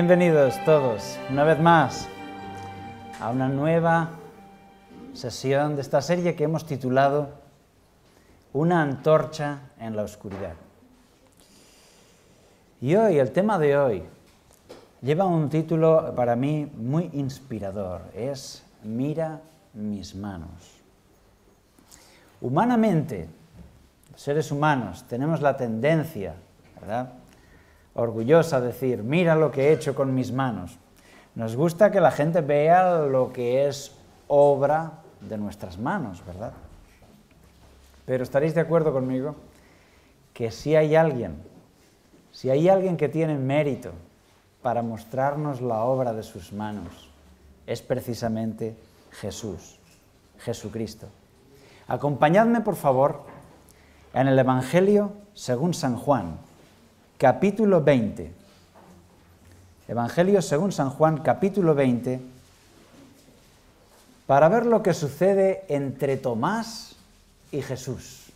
Bienvenidos todos, una vez más, a una nueva sesión de esta serie que hemos titulado Una antorcha en la oscuridad. Y hoy, el tema de hoy, lleva un título para mí muy inspirador, es Mira mis manos. Humanamente, seres humanos, tenemos la tendencia, ¿verdad? orgullosa decir, mira lo que he hecho con mis manos. Nos gusta que la gente vea lo que es obra de nuestras manos, ¿verdad? Pero estaréis de acuerdo conmigo que si hay alguien, si hay alguien que tiene mérito para mostrarnos la obra de sus manos, es precisamente Jesús, Jesucristo. Acompañadme, por favor, en el Evangelio según San Juan, capítulo 20. Evangelio según San Juan, capítulo 20, para ver lo que sucede entre Tomás y Jesús.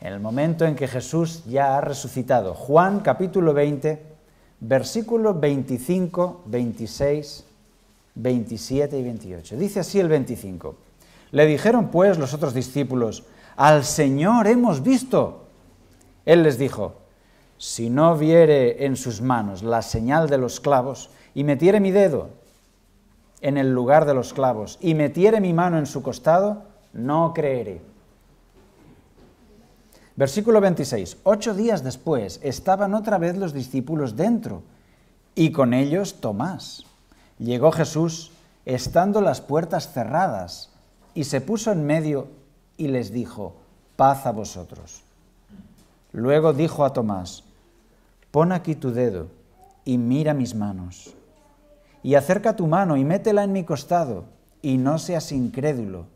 En el momento en que Jesús ya ha resucitado. Juan capítulo 20, versículos 25, 26, 27 y 28. Dice así el 25. Le dijeron pues los otros discípulos, al Señor hemos visto. Él les dijo, si no viere en sus manos la señal de los clavos y metiere mi dedo en el lugar de los clavos y metiere mi mano en su costado, no creeré. Versículo 26. Ocho días después estaban otra vez los discípulos dentro y con ellos Tomás. Llegó Jesús estando las puertas cerradas y se puso en medio y les dijo, paz a vosotros. Luego dijo a Tomás, pon aquí tu dedo y mira mis manos, y acerca tu mano y métela en mi costado, y no seas incrédulo,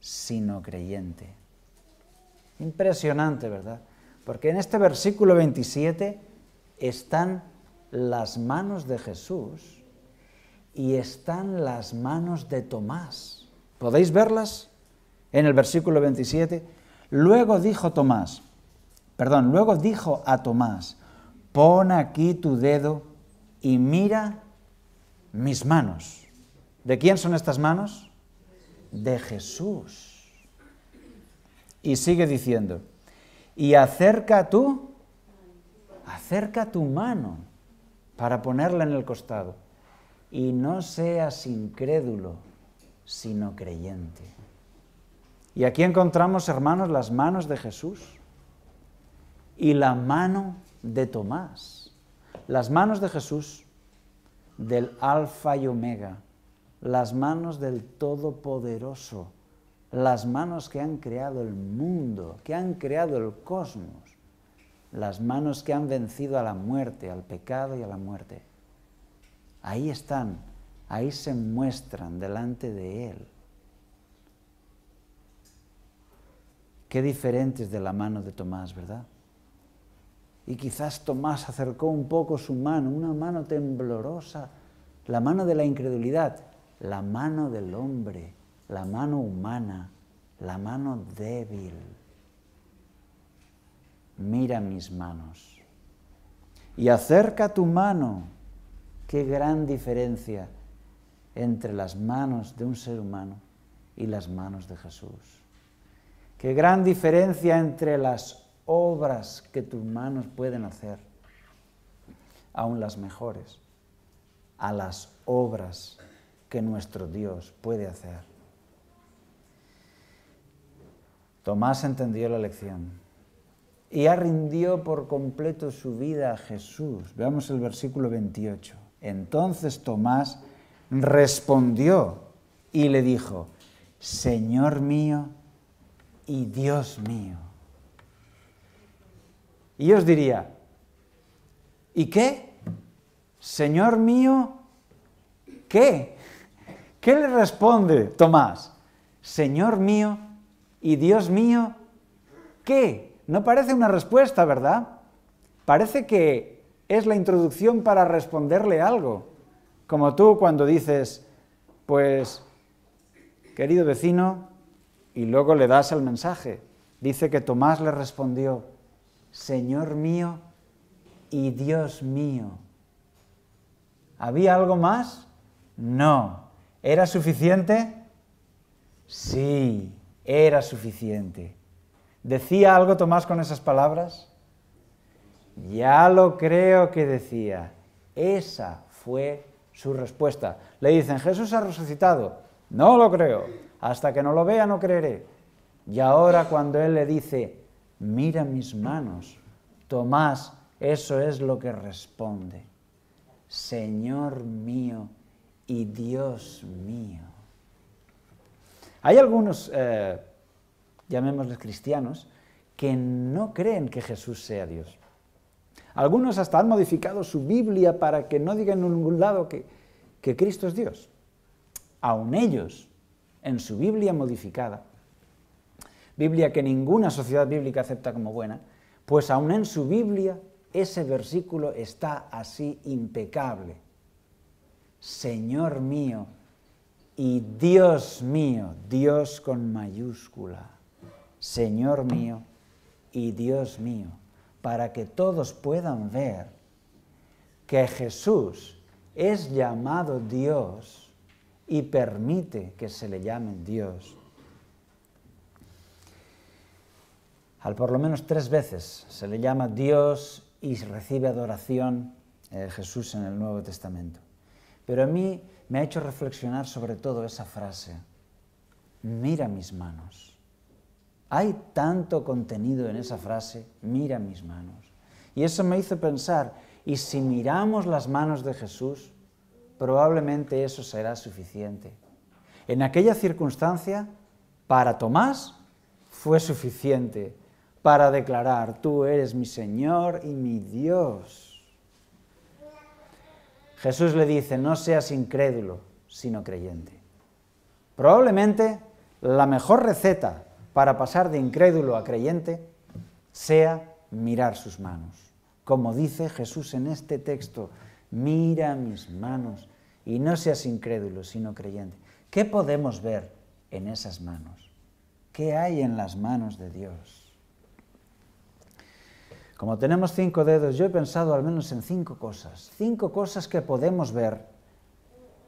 sino creyente. Impresionante, ¿verdad? Porque en este versículo 27 están las manos de Jesús y están las manos de Tomás. ¿Podéis verlas? En el versículo 27. Luego dijo Tomás, Perdón, luego dijo a Tomás, pon aquí tu dedo y mira mis manos. ¿De quién son estas manos? De Jesús. Y sigue diciendo, y acerca tú, acerca tu mano para ponerla en el costado. Y no seas incrédulo, sino creyente. Y aquí encontramos, hermanos, las manos de Jesús y la mano de Tomás. Las manos de Jesús, del Alfa y Omega, las manos del Todopoderoso, las manos que han creado el mundo, que han creado el cosmos, las manos que han vencido a la muerte, al pecado y a la muerte. Ahí están, ahí se muestran delante de Él. Qué diferentes de la mano de Tomás, ¿verdad? y quizás Tomás acercó un poco su mano, una mano temblorosa, la mano de la incredulidad, la mano del hombre, la mano humana, la mano débil. Mira mis manos y acerca tu mano. Qué gran diferencia entre las manos de un ser humano y las manos de Jesús. Qué gran diferencia entre las obras que tus manos pueden hacer, aún las mejores, a las obras que nuestro Dios puede hacer. Tomás entendió la lección y arrindió por completo su vida a Jesús. Veamos el versículo 28. Entonces Tomás respondió y le dijo, Señor mío y Dios mío. Y yo os diría, ¿y qué? Señor mío, ¿qué? ¿Qué le responde Tomás? Señor mío y Dios mío, ¿qué? No parece una respuesta, ¿verdad? Parece que es la introducción para responderle algo. Como tú cuando dices, pues, querido vecino, y luego le das el mensaje. Dice que Tomás le respondió, Señor mío y Dios mío. ¿Había algo más? No. ¿Era suficiente? Sí, era suficiente. ¿Decía algo Tomás con esas palabras? Ya lo creo que decía. Esa fue su respuesta. Le dicen, Jesús ha resucitado. No lo creo. Hasta que no lo vea no creeré. Y ahora cuando él le dice, mira mis manos. Tomás, eso es lo que responde. Señor mío y Dios mío. Hay algunos, eh, llamémosles cristianos, que no creen que Jesús sea Dios. Algunos hasta han modificado su Biblia para que no diga en ningún lado que, que Cristo es Dios. Aun ellos, en su Biblia modificada, Biblia que ninguna sociedad bíblica acepta como buena, pues aún en su Biblia ese versículo está así impecable. Señor mío y Dios mío, Dios con mayúscula, Señor mío y Dios mío, para que todos puedan ver que Jesús es llamado Dios y permite que se le llamen Dios al por lo menos tres veces se le llama Dios y recibe adoración eh, Jesús en el Nuevo Testamento. Pero a mí me ha hecho reflexionar sobre todo esa frase, mira mis manos. Hay tanto contenido en esa frase, mira mis manos. Y eso me hizo pensar, y si miramos las manos de Jesús, probablemente eso será suficiente. En aquella circunstancia, para Tomás fue suficiente para declarar, tú eres mi Señor y mi Dios. Jesús le dice, no seas incrédulo, sino creyente. Probablemente la mejor receta para pasar de incrédulo a creyente sea mirar sus manos. Como dice Jesús en este texto, mira mis manos y no seas incrédulo, sino creyente. ¿Qué podemos ver en esas manos? ¿Qué hay en las manos de Dios? Como tenemos cinco dedos, yo he pensado al menos en cinco cosas, cinco cosas que podemos ver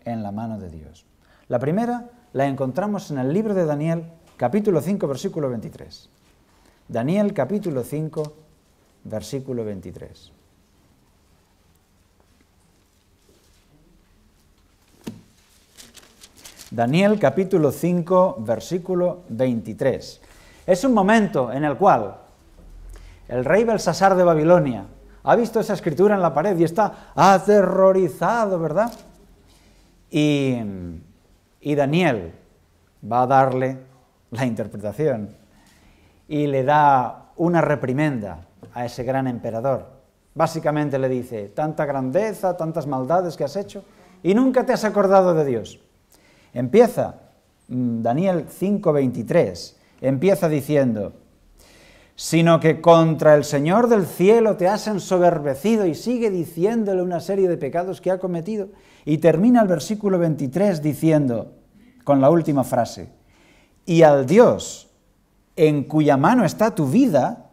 en la mano de Dios. La primera la encontramos en el libro de Daniel, capítulo 5, versículo 23. Daniel capítulo 5, versículo 23. Daniel capítulo 5, versículo 23. Es un momento en el cual el rey Belsasar de Babilonia, ha visto esa escritura en la pared y está aterrorizado, ¿verdad? Y, Daniel va a darle la interpretación y le da una reprimenda a ese gran emperador. Básicamente le dice, tanta grandeza, tantas maldades que has hecho y nunca te has acordado de Dios. Empieza mm, Daniel 5:23, empieza diciendo, sino que contra el Señor del cielo te has ensoberbecido y sigue diciéndole una serie de pecados que ha cometido. Y termina el versículo 23 diciendo, con la última frase, y al Dios en cuya mano está tu vida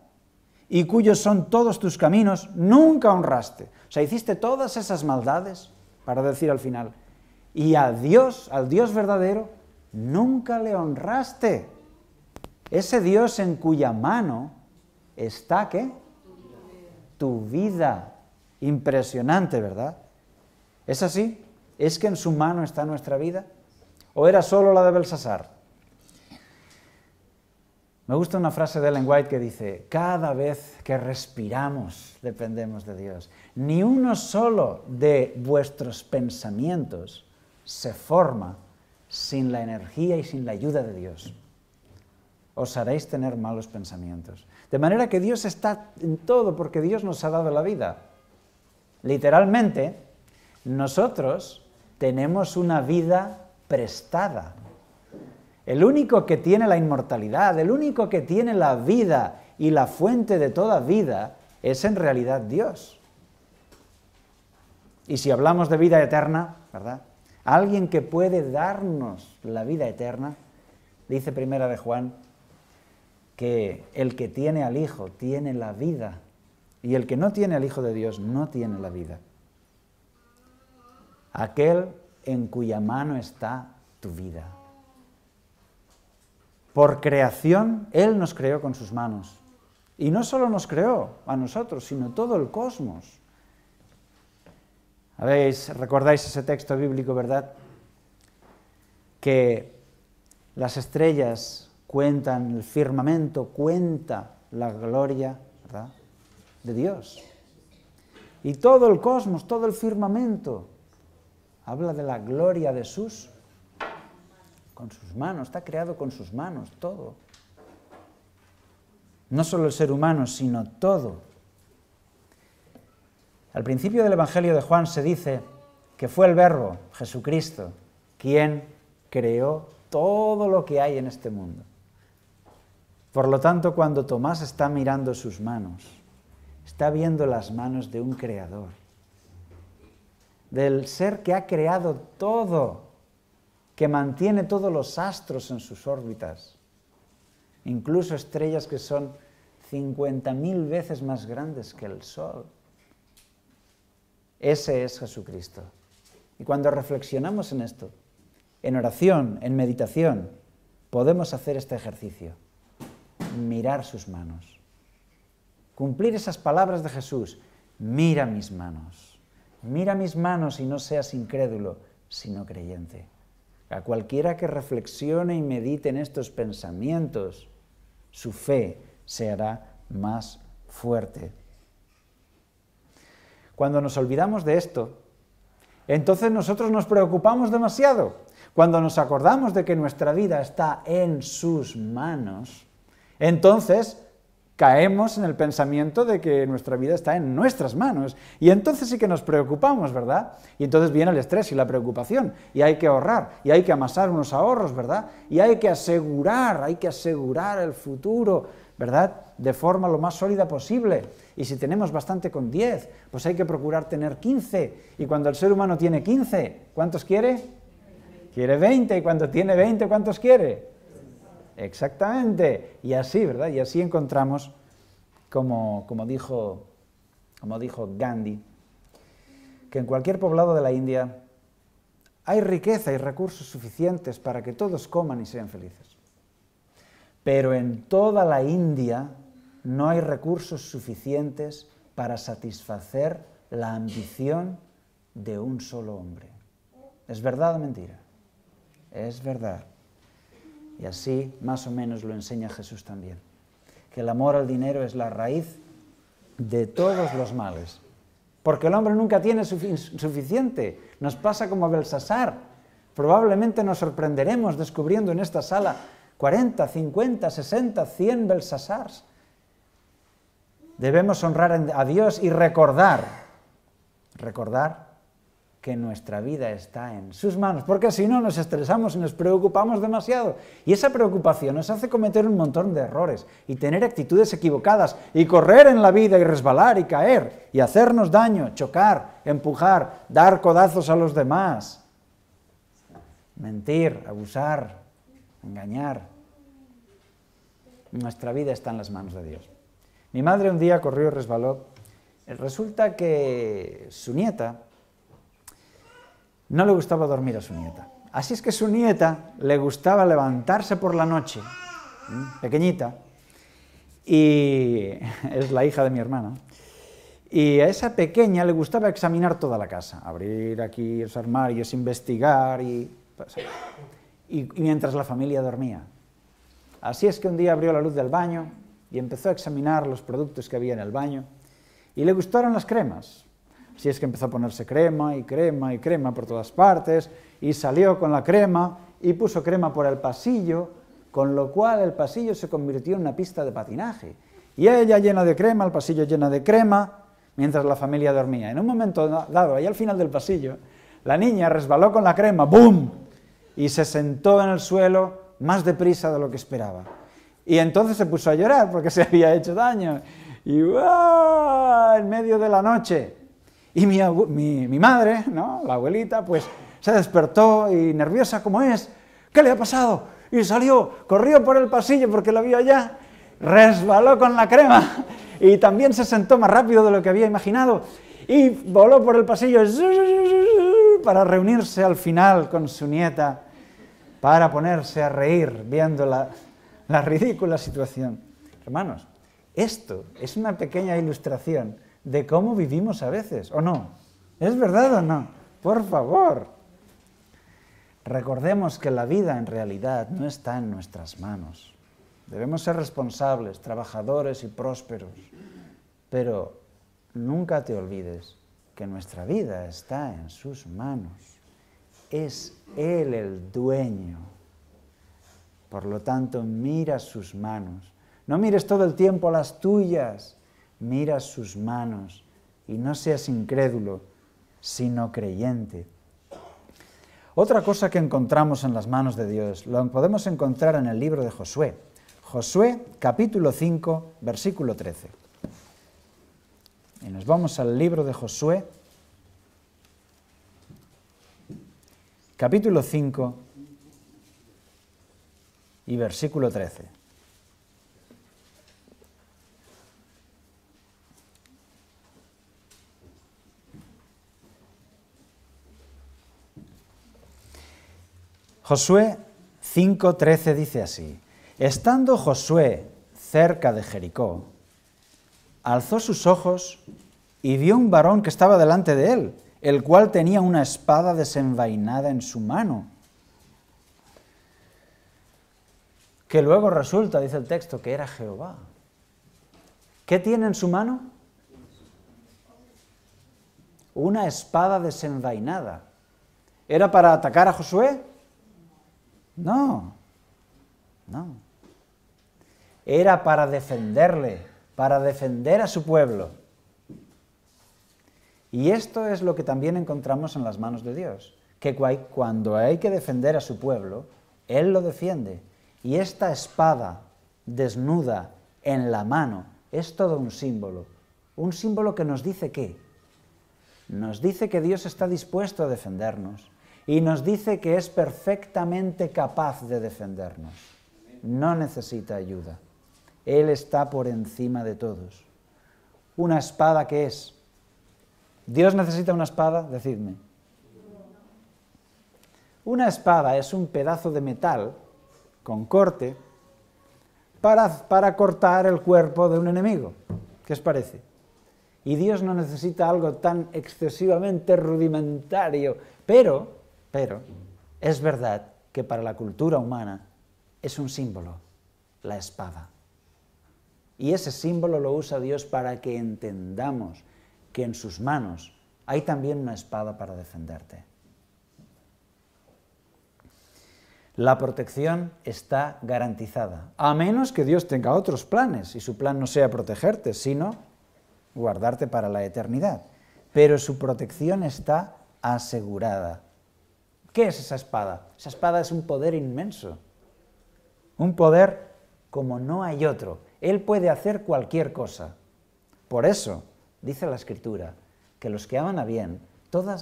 y cuyos son todos tus caminos, nunca honraste. O sea, hiciste todas esas maldades, para decir al final, y a Dios, al Dios verdadero, nunca le honraste. Ese Dios en cuya mano está qué? Tu vida. Impresionante, ¿verdad? ¿Es así? ¿Es que en su mano está nuestra vida? ¿O era solo la de Belsasar? Me gusta una frase de Ellen White que dice, cada vez que respiramos dependemos de Dios. Ni uno solo de vuestros pensamientos se forma sin la energía y sin la ayuda de Dios. Os haréis tener malos pensamientos. De manera que Dios está en todo porque Dios nos ha dado la vida. Literalmente, nosotros tenemos una vida prestada. El único que tiene la inmortalidad, el único que tiene la vida y la fuente de toda vida es en realidad Dios. Y si hablamos de vida eterna, ¿verdad? Alguien que puede darnos la vida eterna, dice primera de Juan que el que tiene al Hijo tiene la vida y el que no tiene al Hijo de Dios no tiene la vida. Aquel en cuya mano está tu vida. Por creación, Él nos creó con sus manos. Y no solo nos creó a nosotros, sino todo el cosmos. recordáis ese texto bíblico, verdad? Que las estrellas cuentan el firmamento, cuenta la gloria de Dios. Y todo el cosmos, todo el firmamento, habla de la gloria de sus, con sus manos, está creado con sus manos, todo. No solo el ser humano, sino todo. Al principio del Evangelio de Juan se dice que fue el Verbo, Jesucristo, quien creó todo lo que hay en este mundo. Por lo tanto, cuando Tomás está mirando sus manos, está viendo las manos de un creador, del ser que ha creado todo, que mantiene todos los astros en sus órbitas, incluso estrellas que son 50.000 veces más grandes que el Sol. Ese es Jesucristo. Y cuando reflexionamos en esto, en oración, en meditación, podemos hacer este ejercicio mirar sus manos. Cumplir esas palabras de Jesús, mira mis manos, mira mis manos y no seas incrédulo, sino creyente. A cualquiera que reflexione y medite en estos pensamientos, su fe se hará más fuerte. Cuando nos olvidamos de esto, entonces nosotros nos preocupamos demasiado. Cuando nos acordamos de que nuestra vida está en sus manos, entonces, caemos en el pensamiento de que nuestra vida está en nuestras manos. Y entonces sí que nos preocupamos, ¿verdad? Y entonces viene el estrés y la preocupación, y hay que ahorrar, y hay que amasar unos ahorros, ¿verdad? Y hay que asegurar, hay que asegurar el futuro, ¿verdad? De forma lo más sólida posible. Y si tenemos bastante con 10, pues hay que procurar tener 15. Y cuando el ser humano tiene 15, ¿cuántos quiere? Quiere 20. Y cuando tiene 20, ¿cuántos quiere? Exactamente. Y así, ¿verdad? Y así encontramos, como, dijo, como dijo Gandhi, que en cualquier poblado de la India hay riqueza y recursos suficientes para que todos coman y sean felices. Pero en toda la India no hay recursos suficientes para satisfacer la ambición de un solo hombre. ¿Es verdad o mentira? Es verdad. Y así más o menos lo enseña Jesús también. Que el amor al dinero es la raíz de todos los males. Porque el hombre nunca tiene suficiente. Nos pasa como a Belsasar. Probablemente nos sorprenderemos descubriendo en esta sala 40, 50, 60, 100 Belsasars. Debemos honrar a Dios y recordar, recordar que nuestra vida está en sus manos, porque si no nos estresamos y nos preocupamos demasiado. Y esa preocupación nos hace cometer un montón de errores y tener actitudes equivocadas y correr en la vida y resbalar y caer y hacernos daño, chocar, empujar, dar codazos a los demás, mentir, abusar, engañar. Nuestra vida está en las manos de Dios. Mi madre un día corrió y resbaló. Resulta que su nieta, no le gustaba dormir a su nieta. Así es que su nieta le gustaba levantarse por la noche, pequeñita, y es la hija de mi hermana, y a esa pequeña le gustaba examinar toda la casa, abrir aquí los armarios, investigar y, pues, y, y mientras la familia dormía. Así es que un día abrió la luz del baño y empezó a examinar los productos que había en el baño y le gustaron las cremas, si es que empezó a ponerse crema y crema y crema por todas partes, y salió con la crema y puso crema por el pasillo, con lo cual el pasillo se convirtió en una pista de patinaje. Y ella llena de crema, el pasillo llena de crema, mientras la familia dormía. En un momento dado, ahí al final del pasillo, la niña resbaló con la crema, ¡boom! Y se sentó en el suelo más deprisa de lo que esperaba. Y entonces se puso a llorar porque se había hecho daño. Y ¡ah! en medio de la noche, y mi, madre, ¿no? la abuelita, pues se despertó y nerviosa como es, ¿qué le ha pasado? Y salió, corrió por el pasillo porque la vio allá, resbaló con la crema y también se sentó más rápido de lo que había imaginado y voló por el pasillo para reunirse al final con su nieta para ponerse a reír viendo la, la ridícula situación. Hermanos, esto es una pequeña ilustración de cómo vivimos a veces, ¿o no? ¿Es verdad o no? Por favor. Recordemos que la vida en realidad no está en nuestras manos. Debemos ser responsables, trabajadores y prósperos, pero nunca te olvides que nuestra vida está en sus manos. Es Él el dueño. Por lo tanto, mira sus manos. No mires todo el tiempo las tuyas mira sus manos y no seas incrédulo, sino creyente. Otra cosa que encontramos en las manos de Dios lo podemos encontrar en el libro de Josué. Josué capítulo 5, versículo 13. Y nos vamos al libro de Josué, capítulo 5 y versículo 13. Josué 5.13 dice así, estando Josué cerca de Jericó, alzó sus ojos y vio un varón que estaba delante de él, el cual tenía una espada desenvainada en su mano. Que luego resulta, dice el texto, que era Jehová. ¿Qué tiene en su mano? Una espada desenvainada. ¿Era para atacar a Josué? No, no. Era para defenderle, para defender a su pueblo. Y esto es lo que también encontramos en las manos de Dios, que cuando hay que defender a su pueblo, Él lo defiende. Y esta espada desnuda en la mano es todo un símbolo. Un símbolo que nos dice qué? Nos dice que Dios está dispuesto a defendernos, y nos dice que es perfectamente capaz de defendernos. No necesita ayuda. Él está por encima de todos. ¿Una espada qué es? ¿Dios necesita una espada? Decidme. Una espada es un pedazo de metal con corte para, cortar el cuerpo de un enemigo. ¿Qué os parece? Y Dios no necesita algo tan excesivamente rudimentario, pero pero es verdad que para la cultura humana es un símbolo, la espada. Y ese símbolo lo usa Dios para que entendamos que en sus manos hay también una espada para defenderte. La protección está garantizada, a menos que Dios tenga otros planes y su plan no sea protegerte, sino guardarte para la eternidad. Pero su protección está asegurada. ¿Qué es esa espada? Esa espada es un poder inmenso. Un poder como no hay otro. Él puede hacer cualquier cosa. Por eso, dice la Escritura, que los que aman a bien, todas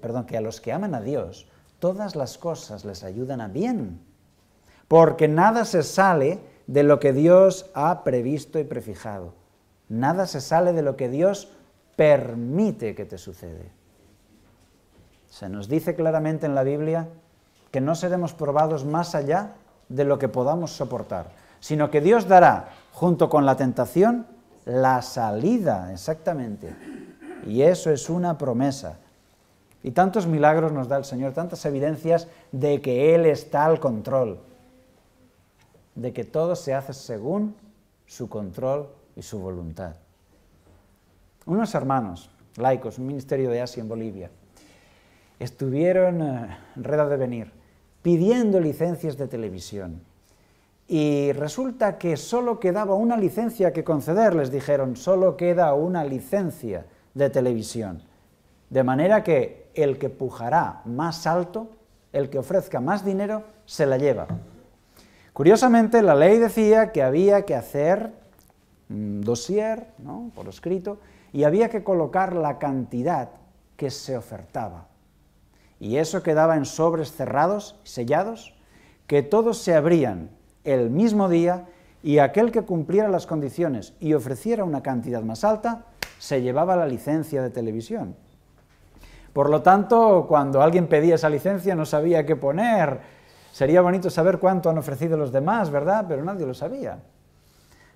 perdón, que a los que aman a Dios, todas las cosas les ayudan a bien. Porque nada se sale de lo que Dios ha previsto y prefijado. Nada se sale de lo que Dios permite que te sucede. Se nos dice claramente en la Biblia que no seremos probados más allá de lo que podamos soportar, sino que Dios dará, junto con la tentación, la salida, exactamente. Y eso es una promesa. Y tantos milagros nos da el Señor, tantas evidencias de que Él está al control, de que todo se hace según su control y su voluntad. Unos hermanos laicos, un ministerio de Asia en Bolivia, estuvieron eh, en Reda de Venir pidiendo licencias de televisión. Y resulta que solo quedaba una licencia que conceder, les dijeron, solo queda una licencia de televisión. De manera que el que pujará más alto, el que ofrezca más dinero, se la lleva. Curiosamente, la ley decía que había que hacer un mm, dossier, por escrito, y había que colocar la cantidad que se ofertaba y eso quedaba en sobres cerrados, y sellados, que todos se abrían el mismo día y aquel que cumpliera las condiciones y ofreciera una cantidad más alta, se llevaba la licencia de televisión. Por lo tanto, cuando alguien pedía esa licencia no sabía qué poner. Sería bonito saber cuánto han ofrecido los demás, ¿verdad? Pero nadie lo sabía.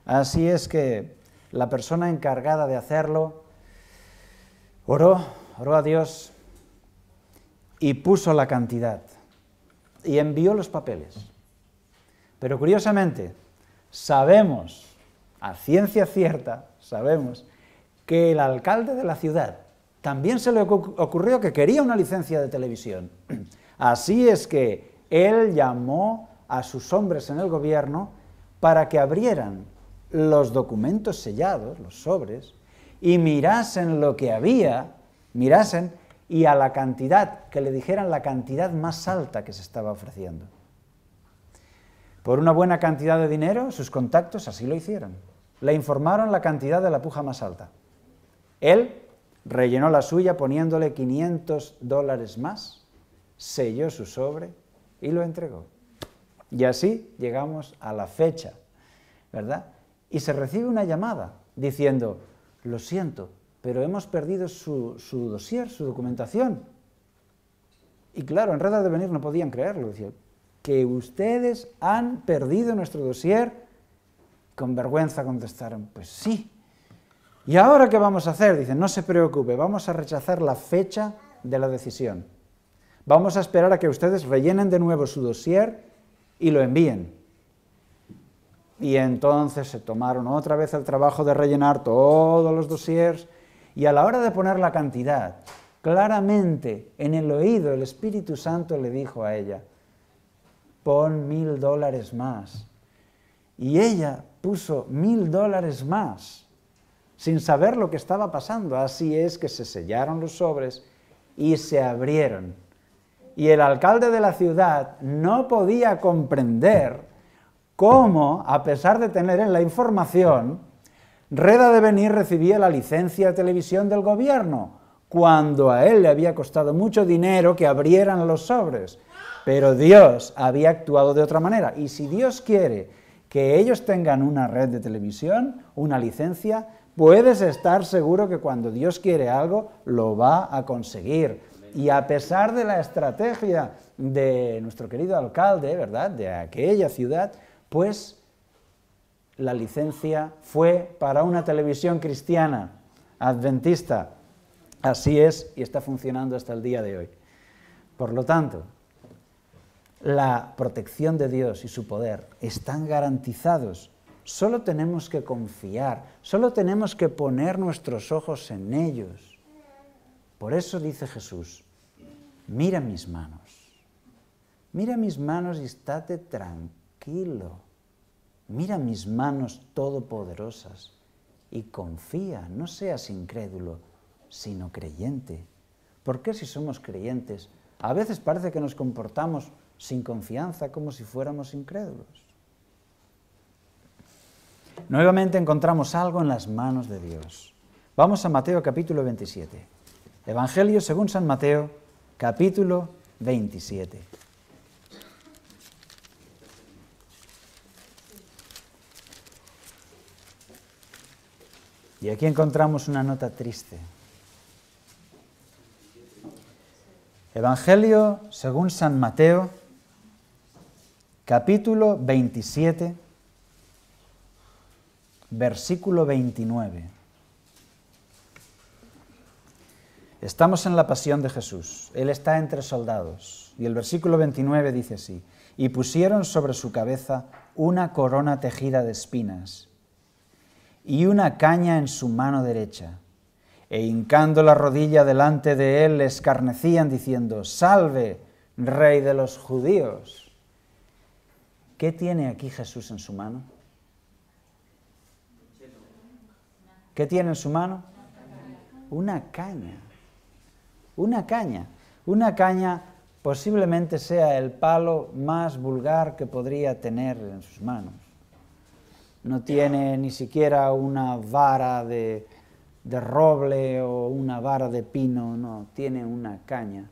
Así es que la persona encargada de hacerlo oró, oró a Dios y puso la cantidad y envió los papeles. Pero curiosamente, sabemos, a ciencia cierta, sabemos que el alcalde de la ciudad también se le ocurrió que quería una licencia de televisión. Así es que él llamó a sus hombres en el gobierno para que abrieran los documentos sellados, los sobres, y mirasen lo que había, mirasen y a la cantidad, que le dijeran la cantidad más alta que se estaba ofreciendo. Por una buena cantidad de dinero, sus contactos así lo hicieron. Le informaron la cantidad de la puja más alta. Él rellenó la suya poniéndole 500 dólares más, selló su sobre y lo entregó. Y así llegamos a la fecha, ¿verdad? Y se recibe una llamada diciendo, lo siento, pero hemos perdido su, su dossier, su documentación. Y claro, en Red de Venir no podían creerlo. Dicen, que ustedes han perdido nuestro dosier. Con vergüenza contestaron, pues sí. ¿Y ahora qué vamos a hacer? Dicen, no se preocupe, vamos a rechazar la fecha de la decisión. Vamos a esperar a que ustedes rellenen de nuevo su dosier y lo envíen. Y entonces se tomaron otra vez el trabajo de rellenar todos los dossiers y a la hora de poner la cantidad, claramente en el oído el Espíritu Santo le dijo a ella, pon mil dólares más. Y ella puso mil dólares más, sin saber lo que estaba pasando. Así es que se sellaron los sobres y se abrieron. Y el alcalde de la ciudad no podía comprender cómo, a pesar de tener en la información, Reda de Venir recibía la licencia de televisión del gobierno, cuando a él le había costado mucho dinero que abrieran los sobres. Pero Dios había actuado de otra manera. Y si Dios quiere que ellos tengan una red de televisión, una licencia, puedes estar seguro que cuando Dios quiere algo, lo va a conseguir. Y a pesar de la estrategia de nuestro querido alcalde, ¿verdad?, de aquella ciudad, pues la licencia fue para una televisión cristiana, adventista. Así es y está funcionando hasta el día de hoy. Por lo tanto, la protección de Dios y su poder están garantizados. Solo tenemos que confiar, solo tenemos que poner nuestros ojos en ellos. Por eso dice Jesús, mira mis manos, mira mis manos y estate tranquilo Mira mis manos todopoderosas y confía, no seas incrédulo, sino creyente. Porque si somos creyentes, a veces parece que nos comportamos sin confianza como si fuéramos incrédulos? Nuevamente encontramos algo en las manos de Dios. Vamos a Mateo capítulo 27. Evangelio según San Mateo capítulo 27. Y aquí encontramos una nota triste. Evangelio según San Mateo, capítulo 27, versículo 29. Estamos en la pasión de Jesús. Él está entre soldados. Y el versículo 29 dice así, y pusieron sobre su cabeza una corona tejida de espinas y una caña en su mano derecha. E hincando la rodilla delante de él, escarnecían diciendo, Salve, rey de los judíos. ¿Qué tiene aquí Jesús en su mano? ¿Qué tiene en su mano? Una caña. Una caña. Una caña posiblemente sea el palo más vulgar que podría tener en sus manos no tiene ni siquiera una vara de, de roble o una vara de pino, no, tiene una caña.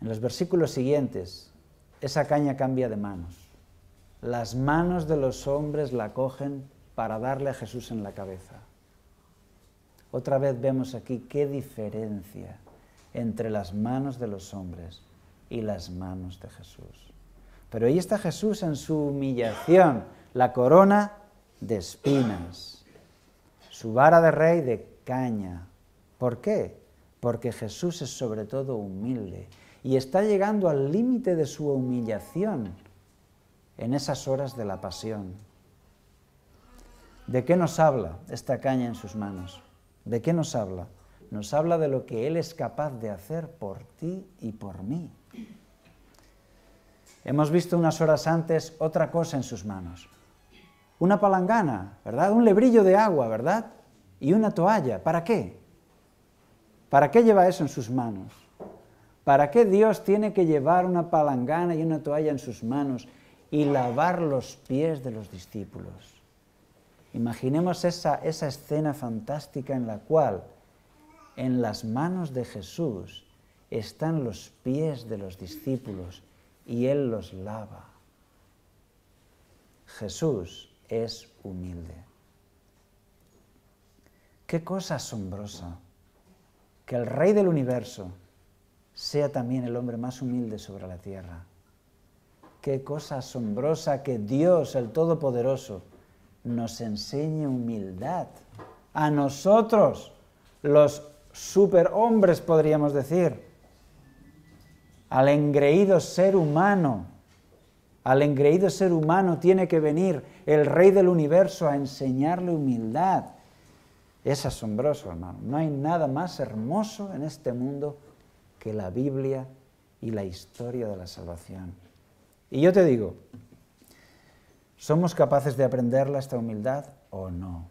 En los versículos siguientes, esa caña cambia de manos. Las manos de los hombres la cogen para darle a Jesús en la cabeza. Otra vez vemos aquí qué diferencia entre las manos de los hombres y las manos de Jesús. Pero ahí está Jesús en su humillación, la corona de espinas, su vara de rey de caña. ¿Por qué? Porque Jesús es sobre todo humilde y está llegando al límite de su humillación en esas horas de la pasión. ¿De qué nos habla esta caña en sus manos? ¿De qué nos habla? Nos habla de lo que Él es capaz de hacer por ti y por mí. Hemos visto unas horas antes otra cosa en sus manos. Una palangana, ¿verdad? Un lebrillo de agua, ¿verdad? Y una toalla. ¿Para qué? ¿Para qué lleva eso en sus manos? ¿Para qué Dios tiene que llevar una palangana y una toalla en sus manos y lavar los pies de los discípulos? Imaginemos esa, esa escena fantástica en la cual en las manos de Jesús están los pies de los discípulos y Él los lava. Jesús es humilde. Qué cosa asombrosa que el Rey del universo sea también el hombre más humilde sobre la tierra. Qué cosa asombrosa que Dios, el Todopoderoso, nos enseñe humildad. A nosotros, los superhombres, podríamos decir al engreído ser humano. Al engreído ser humano tiene que venir el Rey del universo a enseñarle humildad. Es asombroso, hermano. No hay nada más hermoso en este mundo que la Biblia y la historia de la salvación. Y yo te digo, ¿somos capaces de aprenderla esta humildad o no?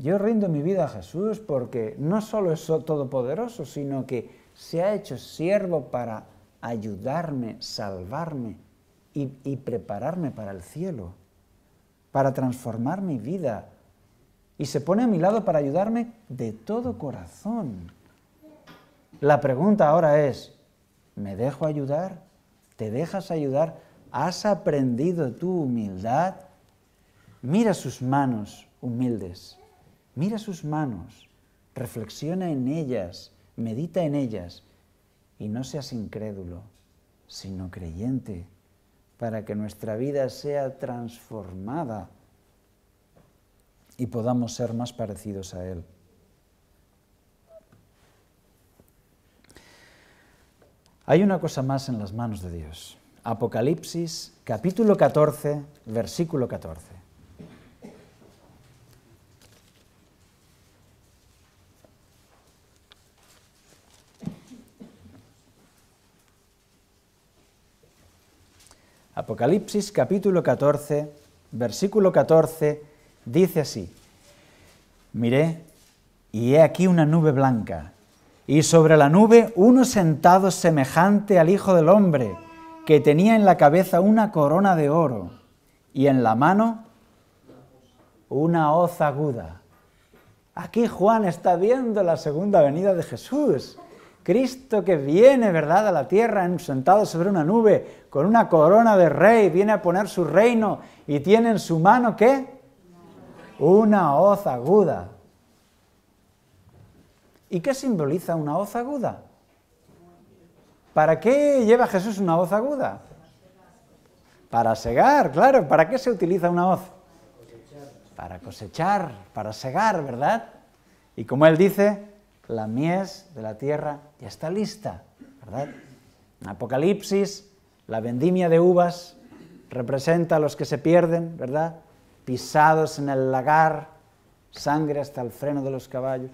Yo rindo mi vida a Jesús porque no solo es todopoderoso, sino que se ha hecho siervo para ayudarme, salvarme y, y prepararme para el cielo, para transformar mi vida. Y se pone a mi lado para ayudarme de todo corazón. La pregunta ahora es, ¿me dejo ayudar? ¿Te dejas ayudar? ¿Has aprendido tu humildad? Mira sus manos humildes. Mira sus manos, reflexiona en ellas, medita en ellas y no seas incrédulo, sino creyente, para que nuestra vida sea transformada y podamos ser más parecidos a Él. Hay una cosa más en las manos de Dios. Apocalipsis capítulo 14, versículo 14. Apocalipsis capítulo 14, versículo 14, dice así, miré y he aquí una nube blanca, y sobre la nube uno sentado semejante al Hijo del Hombre, que tenía en la cabeza una corona de oro y en la mano una hoz aguda. Aquí Juan está viendo la segunda venida de Jesús. Cristo que viene, ¿verdad?, a la tierra sentado sobre una nube, con una corona de rey, viene a poner su reino y tiene en su mano qué? Una hoz aguda. ¿Y qué simboliza una hoz aguda? ¿Para qué lleva Jesús una hoz aguda? Para segar, claro. ¿Para qué se utiliza una hoz? Para cosechar, para segar, ¿verdad? Y como él dice, la mies de la tierra ya está lista, ¿verdad? Apocalipsis, la vendimia de uvas representa a los que se pierden, ¿verdad? Pisados en el lagar, sangre hasta el freno de los caballos.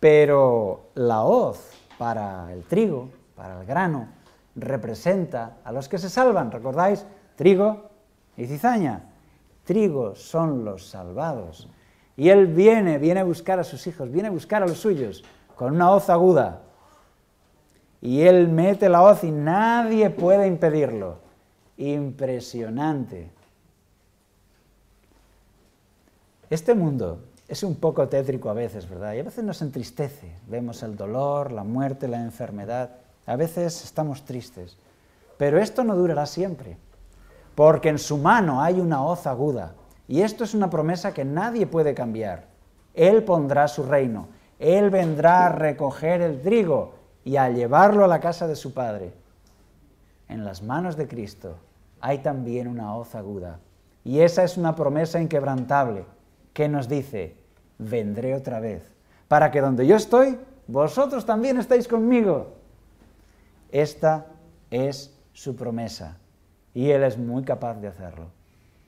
Pero la hoz para el trigo, para el grano, representa a los que se salvan. ¿Recordáis? Trigo y cizaña. Trigo son los salvados. Y Él viene, viene a buscar a sus hijos, viene a buscar a los suyos con una hoz aguda. Y él mete la hoz y nadie puede impedirlo. Impresionante. Este mundo es un poco tétrico a veces, ¿verdad? Y a veces nos entristece. Vemos el dolor, la muerte, la enfermedad. A veces estamos tristes. Pero esto no durará siempre, porque en su mano hay una hoz aguda. Y esto es una promesa que nadie puede cambiar. Él pondrá su reino él vendrá a recoger el trigo y a llevarlo a la casa de su padre. En las manos de Cristo hay también una hoz aguda, y esa es una promesa inquebrantable que nos dice, vendré otra vez, para que donde yo estoy, vosotros también estáis conmigo. Esta es su promesa, y Él es muy capaz de hacerlo.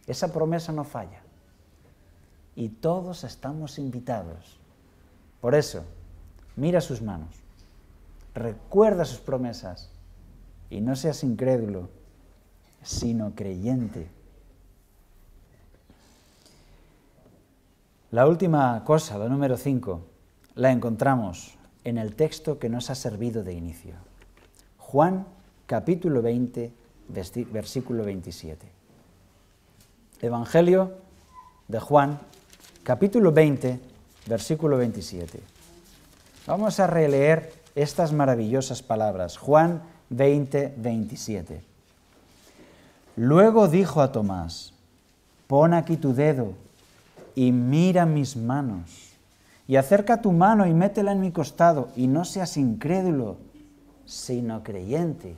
Esa promesa no falla, y todos estamos invitados por eso, mira sus manos, recuerda sus promesas y no seas incrédulo, sino creyente. La última cosa, la número 5, la encontramos en el texto que nos ha servido de inicio. Juan capítulo 20, versículo 27. Evangelio de Juan capítulo 20, versículo 27. Vamos a releer estas maravillosas palabras. Juan 20, 27. Luego dijo a Tomás, pon aquí tu dedo y mira mis manos, y acerca tu mano y métela en mi costado, y no seas incrédulo, sino creyente.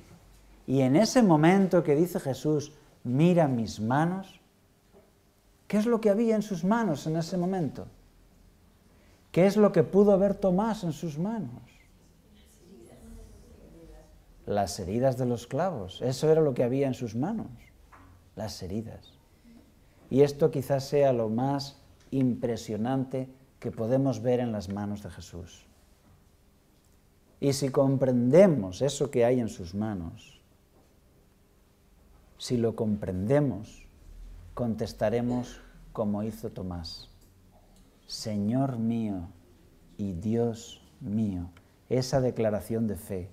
Y en ese momento que dice Jesús, mira mis manos, ¿qué es lo que había en sus manos en ese momento? ¿Qué es lo que pudo ver Tomás en sus manos? Las heridas de los clavos. Eso era lo que había en sus manos, las heridas. Y esto quizás sea lo más impresionante que podemos ver en las manos de Jesús. Y si comprendemos eso que hay en sus manos, si lo comprendemos, contestaremos como hizo Tomás. Señor mío y Dios mío. Esa declaración de fe,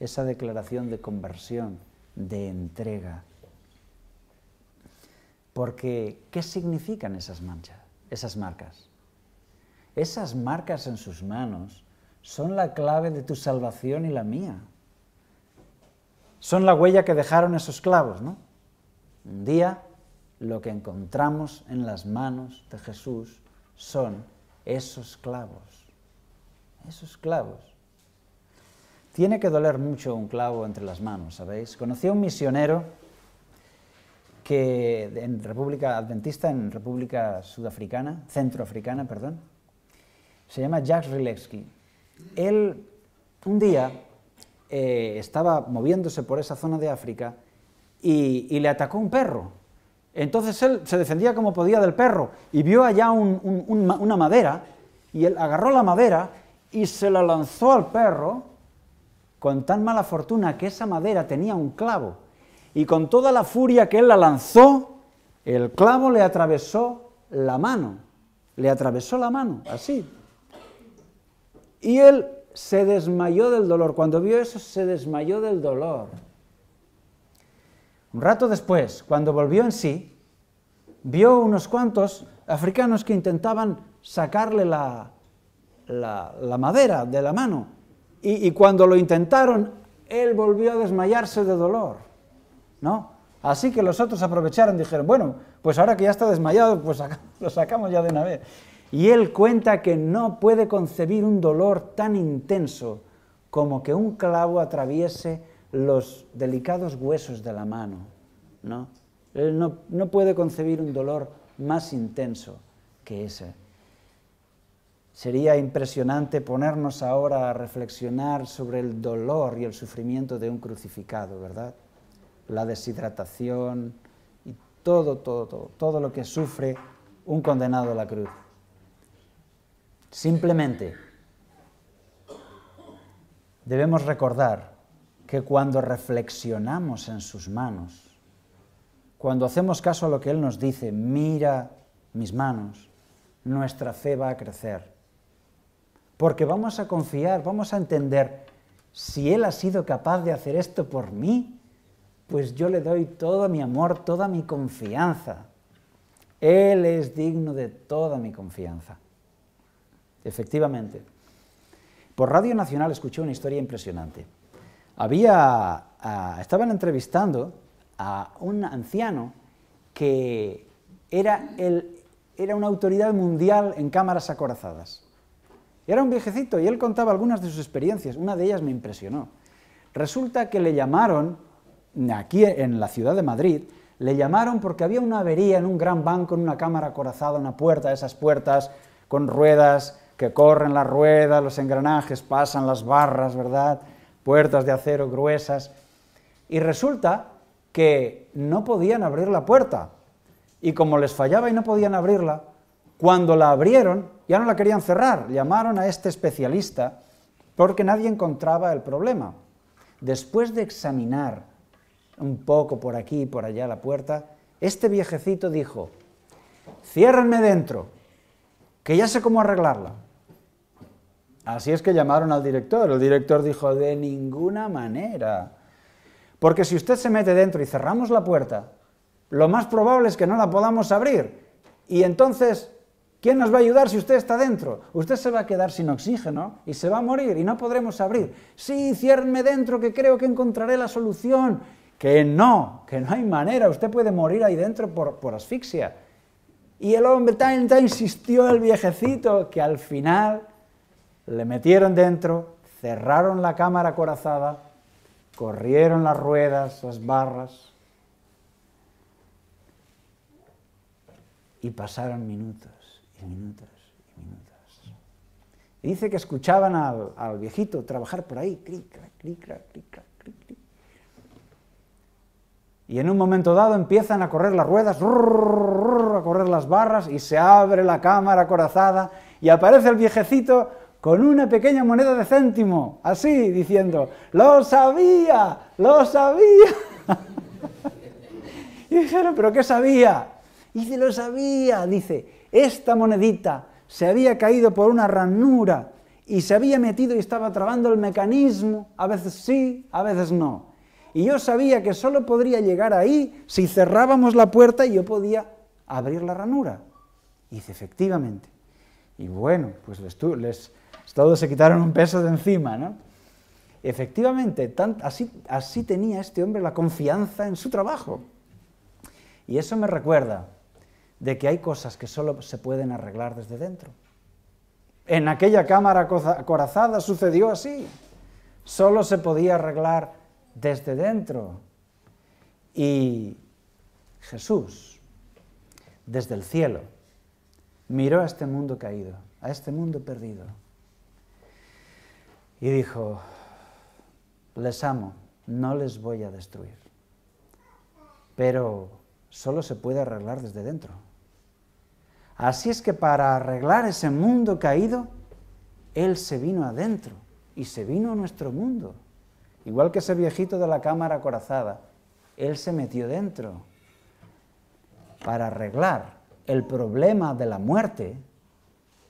esa declaración de conversión, de entrega. Porque, ¿qué significan esas manchas, esas marcas? Esas marcas en sus manos son la clave de tu salvación y la mía. Son la huella que dejaron esos clavos, ¿no? Un día lo que encontramos en las manos de Jesús son esos clavos. Esos clavos. Tiene que doler mucho un clavo entre las manos, ¿sabéis? Conocí a un misionero que en República Adventista, en República Sudafricana, Centroafricana, perdón, se llama Jacques Rilewski. Él un día eh, estaba moviéndose por esa zona de África y le atacó un perro entonces él se defendía como podía del perro y vio allá una madera y él agarró la madera y se la lanzó al perro con tan mala fortuna que esa madera tenía un clavo. Y con toda la furia que él la lanzó, el clavo le atravesó la mano, le atravesó la mano, así. Y él se desmayó del dolor. Cuando vio eso, se desmayó del dolor. Un rato después, cuando volvió en sí, vio unos cuantos africanos que intentaban sacarle la, madera de la mano. Y, cuando lo intentaron, él volvió a desmayarse de dolor. ¿No? Así que los otros aprovecharon, y dijeron, bueno, pues ahora que ya está desmayado, pues lo sacamos ya de una vez. Y él cuenta que no puede concebir un dolor tan intenso como que un clavo atraviese los delicados huesos de la mano. ¿no? no, puede concebir un dolor más intenso que ese. Sería impresionante ponernos ahora a reflexionar sobre el dolor y el sufrimiento de un crucificado, ¿verdad? La deshidratación y todo, todo, todo lo que sufre un condenado a la cruz. Simplemente debemos recordar que cuando reflexionamos en sus manos, cuando hacemos caso a lo que Él nos dice, mira mis manos, nuestra fe va a crecer. Porque vamos a confiar, vamos a entender, si Él ha sido capaz de hacer esto por mí, pues yo le doy todo mi amor, toda mi confianza. Él es digno de toda mi confianza. Efectivamente. Por Radio Nacional escuché una historia impresionante. Había, ah, estaban entrevistando a un anciano que era, era una autoridad mundial en cámaras acorazadas. Era un viejecito y él contaba algunas de sus experiencias, una de ellas me impresionó. Resulta que le llamaron, aquí en la ciudad de Madrid, le llamaron porque había una avería en un gran banco, en una cámara acorazada, una puerta, esas puertas con ruedas, que corren las ruedas, los engranajes, pasan las barras, ¿verdad? puertas de acero gruesas, y resulta que no podían abrir la puerta. Y como les fallaba y no podían abrirla, cuando la abrieron ya no la querían cerrar, llamaron a este especialista porque nadie encontraba el problema. Después de examinar un poco por aquí y por allá la puerta, este viejecito dijo, ciérrenme dentro, que ya sé cómo arreglarla. Así es que llamaron al director. El director dijo, de ninguna manera. Porque si usted se mete dentro y cerramos la puerta, lo más probable es que no la podamos abrir. Y entonces, ¿quién nos va a ayudar si usted está dentro? Usted se va a quedar sin oxígeno y se va a morir y no podremos abrir. Sí, ciérrenme dentro que creo que encontraré la solución. Que no, que no hay manera. Usted puede morir ahí dentro por, asfixia. Y el hombre tan insistió el viejecito que al final le metieron dentro, cerraron la cámara corazada, corrieron las ruedas, las barras, y pasaron minutos y minutos y minutos. dice que escuchaban al, viejito trabajar por ahí, clic, clic, clic, clic, clic, clic. Y en un momento dado empiezan a correr las ruedas, a correr las barras y se abre la cámara corazada y aparece el viejecito con una pequeña moneda de céntimo, así diciendo, lo sabía, lo sabía. y dijeron, pero ¿qué sabía? Y dice, lo sabía, dice, esta monedita se había caído por una ranura y se había metido y estaba trabando el mecanismo, a veces sí, a veces no. Y yo sabía que solo podría llegar ahí si cerrábamos la puerta y yo podía abrir la ranura. dice, efectivamente. Y bueno, pues les, les, pues todos se quitaron un peso de encima, ¿no? Efectivamente, así, así tenía este hombre la confianza en su trabajo. Y eso me recuerda de que hay cosas que solo se pueden arreglar desde dentro. En aquella cámara corazada sucedió así. Solo se podía arreglar desde dentro. Y Jesús, desde el cielo, miró a este mundo caído, a este mundo perdido y dijo, les amo, no les voy a destruir, pero solo se puede arreglar desde dentro. Así es que para arreglar ese mundo caído, Él se vino adentro y se vino a nuestro mundo. Igual que ese viejito de la cámara acorazada, Él se metió dentro para arreglar el problema de la muerte,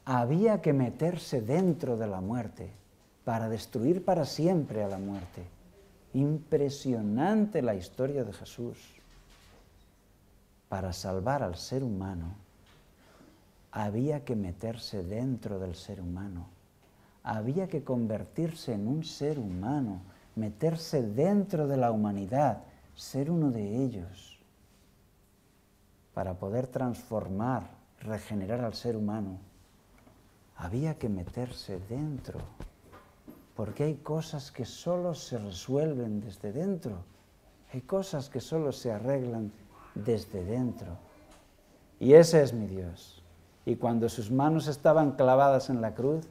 había que meterse dentro de la muerte para destruir para siempre a la muerte. Impresionante la historia de Jesús para salvar al ser humano había que meterse dentro del ser humano, había que convertirse en un ser humano, meterse dentro de la humanidad, ser uno de ellos, para poder transformar, regenerar al ser humano. Había que meterse dentro porque hay cosas que solo se resuelven desde dentro, hay cosas que solo se arreglan desde dentro. Y ese es mi Dios. Y cuando sus manos estaban clavadas en la cruz,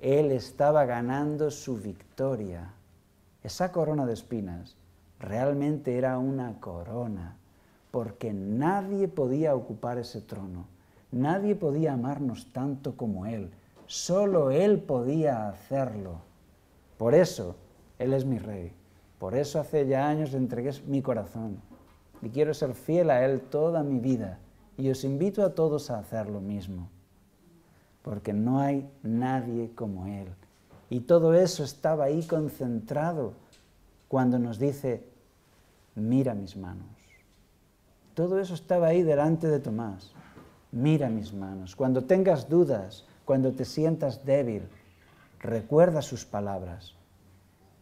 Él estaba ganando su victoria. Esa corona de espinas realmente era una corona, porque nadie podía ocupar ese trono, nadie podía amarnos tanto como Él, solo Él podía hacerlo. Por eso Él es mi rey. Por eso hace ya años entregué mi corazón. Y quiero ser fiel a Él toda mi vida. Y os invito a todos a hacer lo mismo. Porque no hay nadie como Él. Y todo eso estaba ahí concentrado cuando nos dice, mira mis manos. Todo eso estaba ahí delante de Tomás. Mira mis manos. Cuando tengas dudas, cuando te sientas débil, Recuerda sus palabras.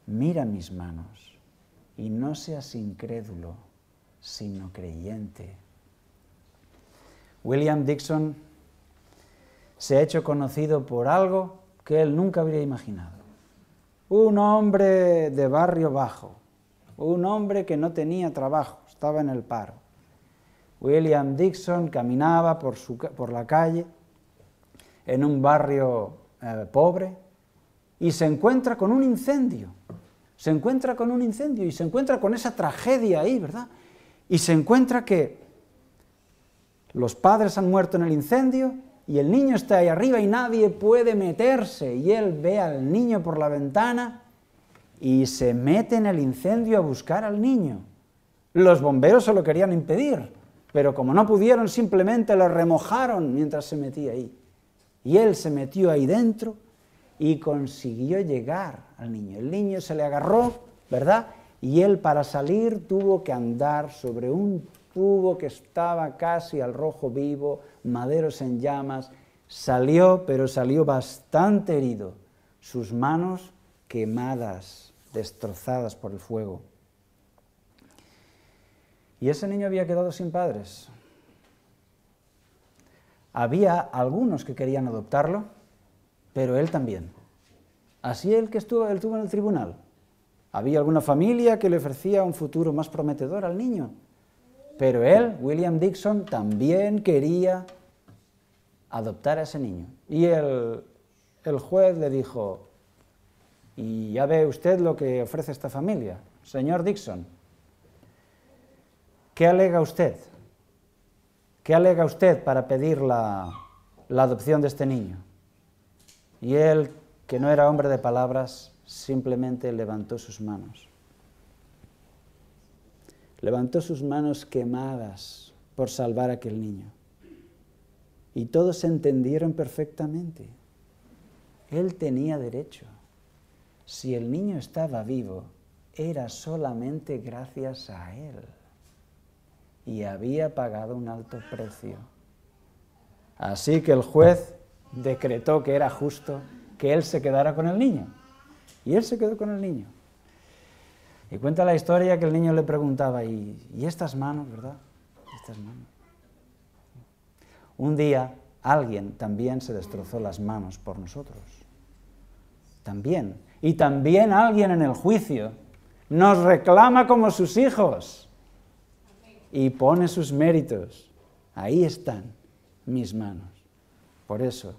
Mira mis manos y no seas incrédulo, sino creyente. William Dixon se ha hecho conocido por algo que él nunca habría imaginado. Un hombre de barrio bajo, un hombre que no tenía trabajo, estaba en el paro. William Dixon caminaba por, la calle en un barrio eh, pobre, y se encuentra con un incendio, se encuentra con un incendio y se encuentra con esa tragedia ahí, ¿verdad? Y se encuentra que los padres han muerto en el incendio y el niño está ahí arriba y nadie puede meterse y él ve al niño por la ventana y se mete en el incendio a buscar al niño. Los bomberos se lo querían impedir, pero como no pudieron, simplemente lo remojaron mientras se metía ahí. Y él se metió ahí dentro y consiguió llegar al niño. El niño se le agarró, ¿verdad? Y él para salir tuvo que andar sobre un tubo que estaba casi al rojo vivo, maderos en llamas. Salió, pero salió bastante herido, sus manos quemadas, destrozadas por el fuego. Y ese niño había quedado sin padres. Había algunos que querían adoptarlo, pero él también. Así él que estuvo, él tuvo en el tribunal. Había alguna familia que le ofrecía un futuro más prometedor al niño, pero él, William Dixon, también quería adoptar a ese niño. Y el, juez le dijo, y ya ve usted lo que ofrece esta familia, señor Dixon, ¿qué alega usted? ¿Qué alega usted para pedir la adopción de este niño? Y él, que no era hombre de palabras, simplemente levantó sus manos. Levantó sus manos quemadas por salvar a aquel niño. Y todos entendieron perfectamente. Él tenía derecho. Si el niño estaba vivo, era solamente gracias a él. Y había pagado un alto precio. Así que el juez decretó que era justo que él se quedara con el niño. Y él se quedó con el niño. Y cuenta la historia que el niño le preguntaba, ¿y, estas manos, verdad? Estas manos. Un día alguien también se destrozó las manos por nosotros. También. Y también alguien en el juicio nos reclama como sus hijos y pone sus méritos. Ahí están mis manos. Por eso,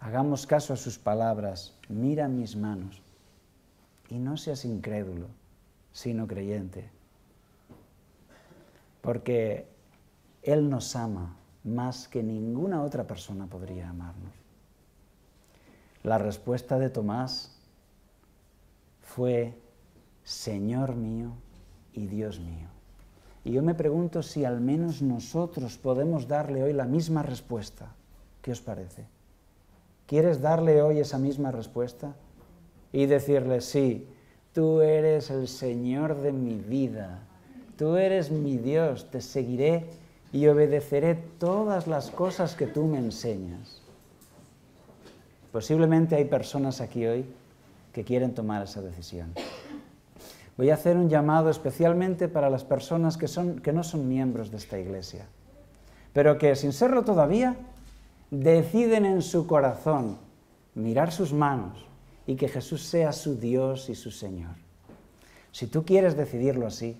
hagamos caso a sus palabras, mira mis manos y no seas incrédulo, sino creyente. Porque Él nos ama más que ninguna otra persona podría amarnos. La respuesta de Tomás fue, Señor mío y Dios mío. Y yo me pregunto si al menos nosotros podemos darle hoy la misma respuesta. ¿Qué os parece? ¿Quieres darle hoy esa misma respuesta? Y decirle, sí, tú eres el Señor de mi vida, tú eres mi Dios, te seguiré y obedeceré todas las cosas que tú me enseñas. Posiblemente hay personas aquí hoy que quieren tomar esa decisión. Voy a hacer un llamado especialmente para las personas que, son, que no son miembros de esta iglesia, pero que sin serlo todavía deciden en su corazón mirar sus manos y que Jesús sea su Dios y su Señor. Si tú quieres decidirlo así,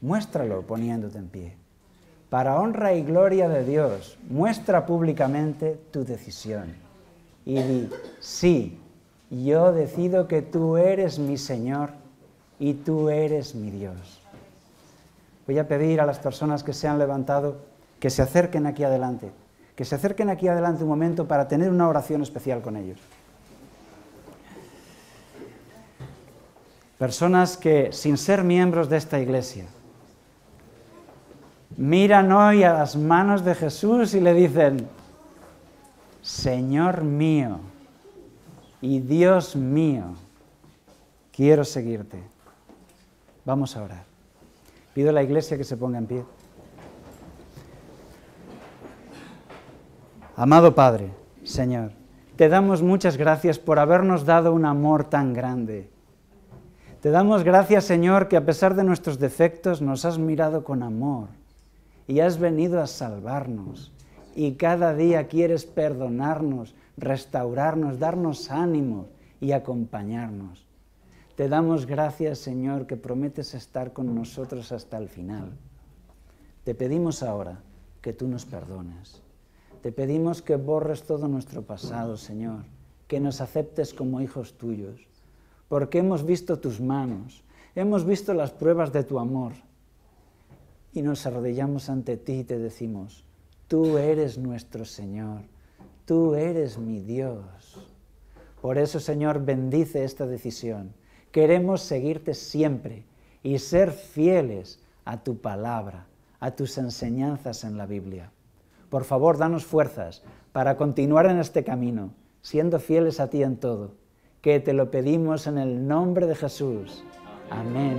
muéstralo poniéndote en pie. Para honra y gloria de Dios, muestra públicamente tu decisión y di, sí, yo decido que tú eres mi Señor y tú eres mi Dios. Voy a pedir a las personas que se han levantado que se acerquen aquí adelante que se acerquen aquí adelante un momento para tener una oración especial con ellos. Personas que, sin ser miembros de esta iglesia, miran hoy a las manos de Jesús y le dicen, Señor mío y Dios mío, quiero seguirte. Vamos a orar. Pido a la iglesia que se ponga en pie. Amado Padre, Señor, te damos muchas gracias por habernos dado un amor tan grande. Te damos gracias, Señor, que a pesar de nuestros defectos nos has mirado con amor y has venido a salvarnos. Y cada día quieres perdonarnos, restaurarnos, darnos ánimos y acompañarnos. Te damos gracias, Señor, que prometes estar con nosotros hasta el final. Te pedimos ahora que tú nos perdones. Te pedimos que borres todo nuestro pasado, Señor, que nos aceptes como hijos tuyos, porque hemos visto tus manos, hemos visto las pruebas de tu amor y nos arrodillamos ante ti y te decimos, tú eres nuestro Señor, tú eres mi Dios. Por eso, Señor, bendice esta decisión. Queremos seguirte siempre y ser fieles a tu palabra, a tus enseñanzas en la Biblia por favor, danos fuerzas para continuar en este camino, siendo fieles a ti en todo, que te lo pedimos en el nombre de Jesús. Amén.